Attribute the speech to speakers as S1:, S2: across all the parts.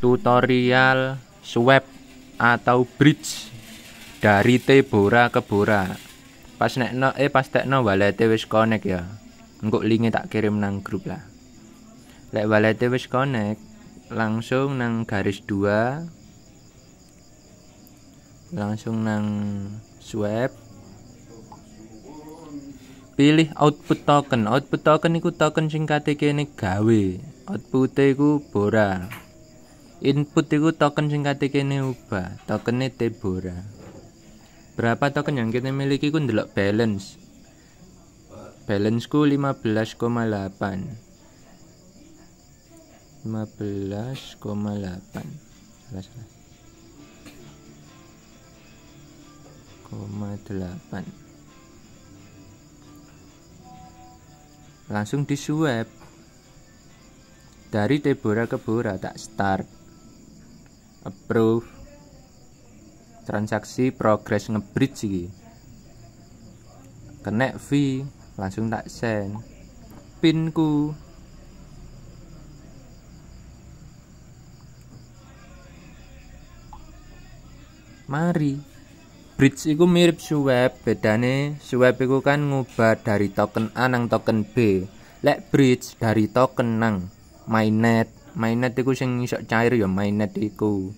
S1: tutorial swap atau bridge dari tebora Bora ke Bora. Pas nekno eh pas tekno walete wis connect ya. Engko linknya tak kirim nang grup lah. Lek walete wis connect langsung nang garis 2 langsung nang swap pilih output token output token iku token sing ini gawe Output iku bora Input itu token sing kene ubah, tokennya Tebora. Berapa token yang kita miliki ku ndelok balance. Balance ku 15,8. 15,8. Langsung di swap. Dari Tebora ke Bora tak start approve transaksi progress ngebridge iki kena fee langsung tak send pinku mari bridge iku mirip swap bedane swap iku kan ngubah dari token A nang token B lek bridge dari token nang mainnet Mainnet iku sing iso cair ya mainnet iku.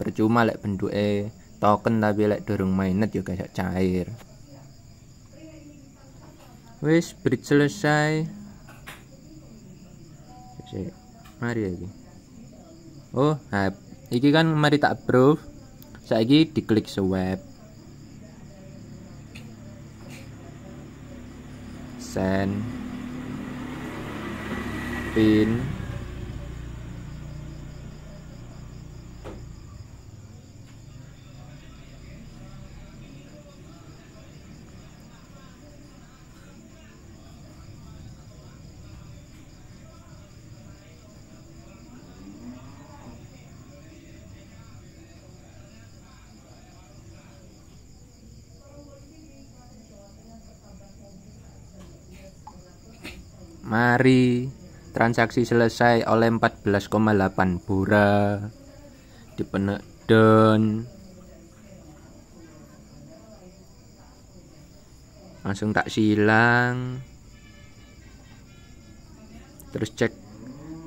S1: Percuma lek bentuke token tapi lek dorong mainnet ya gak cair. Wis bridge selesai. mari lagi. Oh, hap. Iki kan mari tak approve. Saiki diklik swap. Send. Pin. Mari transaksi selesai oleh 14,8 bura. di penedon langsung tak silang terus cek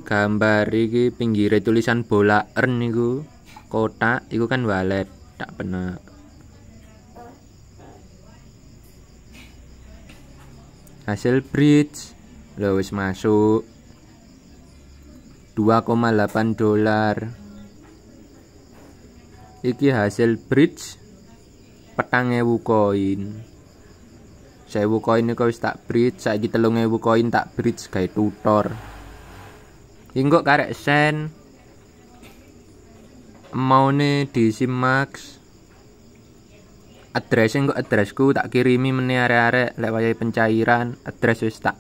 S1: gambar ini pinggir tulisan bola earn itu kotak itu kan wallet tak pernah. hasil bridge Loh, wis masuk 2,8 dolar iki hasil bridge petang ewu koin sewu koin ini wis tak bridge saiki telung ewu koin tak bridge kayak tutor hingga karek sen mau nih diisi max address engko addressku tak kirimi meneh are arek pencairan address wis tak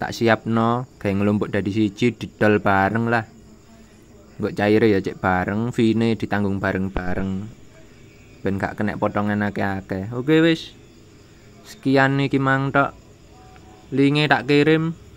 S1: tak siap no kayak ngelumpuk dari siji didol bareng lah buat cair ya cek bareng vine ditanggung bareng bareng ben gak kena potongan ake ake oke wis sekian nih kimang tok linknya tak kirim